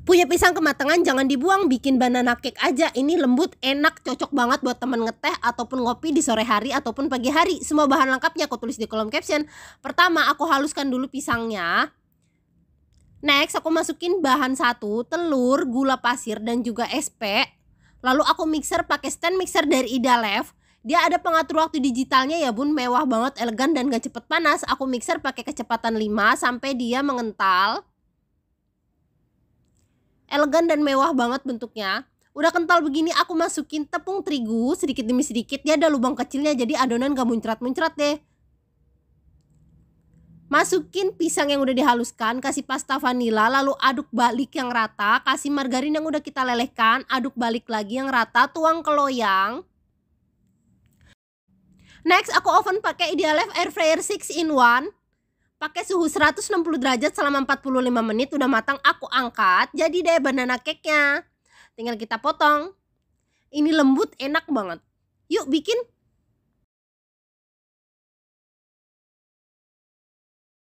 Punya pisang kematangan jangan dibuang, bikin banana cake aja. Ini lembut, enak, cocok banget buat temen ngeteh ataupun ngopi di sore hari ataupun pagi hari. Semua bahan lengkapnya aku tulis di kolom caption. Pertama, aku haluskan dulu pisangnya. Next, aku masukin bahan satu, telur, gula pasir, dan juga SP. Lalu aku mixer pakai stand mixer dari Idalev. Dia ada pengatur waktu digitalnya ya bun, mewah banget, elegan dan gak cepet panas. Aku mixer pakai kecepatan 5 sampai dia mengental elegan dan mewah banget bentuknya udah kental begini aku masukin tepung terigu sedikit demi sedikit dia ada lubang kecilnya jadi adonan gak muncrat-muncrat deh Masukin pisang yang udah dihaluskan, kasih pasta vanila, lalu aduk balik yang rata, kasih margarin yang udah kita lelehkan, aduk balik lagi yang rata, tuang ke loyang. Next, aku oven pakai Idealife Air Fryer 6 in 1 pakai suhu 160 derajat selama 45 menit udah matang aku angkat jadi deh banana cake nya tinggal kita potong ini lembut enak banget yuk bikin